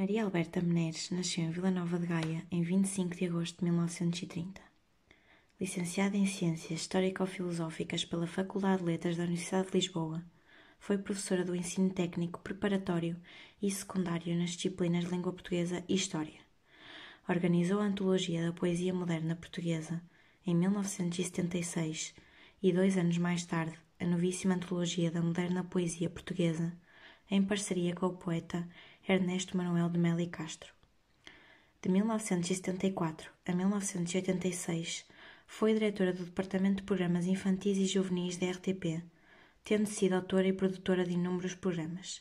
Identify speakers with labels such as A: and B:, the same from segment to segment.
A: Maria Alberta Menezes nasceu em Vila Nova de Gaia em 25 de agosto de 1930. Licenciada em Ciências Histórico-Filosóficas pela Faculdade de Letras da Universidade de Lisboa, foi professora do ensino técnico preparatório e secundário nas disciplinas de Língua Portuguesa e História. Organizou a Antologia da Poesia Moderna Portuguesa em 1976 e, dois anos mais tarde, a novíssima Antologia da Moderna Poesia Portuguesa em parceria com o poeta Ernesto Manuel de Melo Castro. De 1974 a 1986, foi diretora do Departamento de Programas Infantis e Juvenis da RTP, tendo sido autora e produtora de inúmeros programas.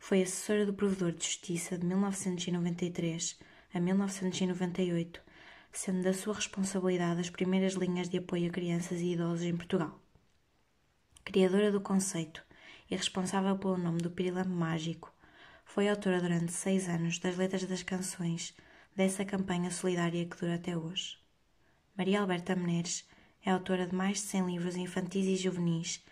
A: Foi assessora do Provedor de Justiça de 1993 a 1998, sendo da sua responsabilidade as primeiras linhas de apoio a crianças e idosos em Portugal. Criadora do conceito e responsável pelo nome do Pirilampo Mágico. Foi autora durante seis anos das letras das canções dessa campanha solidária que dura até hoje. Maria Alberta Menezes é autora de mais de 100 livros infantis e juvenis,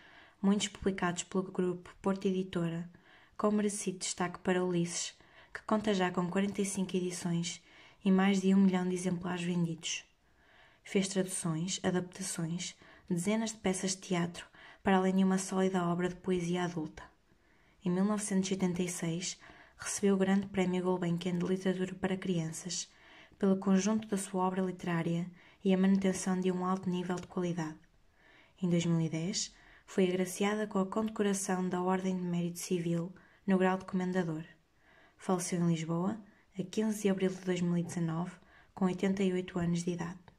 A: muitos publicados pelo grupo Porto Editora, com merecido destaque para Ulisses, que conta já com 45 edições e mais de um milhão de exemplares vendidos. Fez traduções, adaptações, dezenas de peças de teatro para além de uma sólida obra de poesia adulta. Em 1986, recebeu o Grande Prémio Gulbenkian de Literatura para Crianças pelo conjunto da sua obra literária e a manutenção de um alto nível de qualidade. Em 2010, foi agraciada com a condecoração da Ordem de Mérito Civil no grau de Comendador. Faleceu em Lisboa, a 15 de abril de 2019, com 88 anos de idade.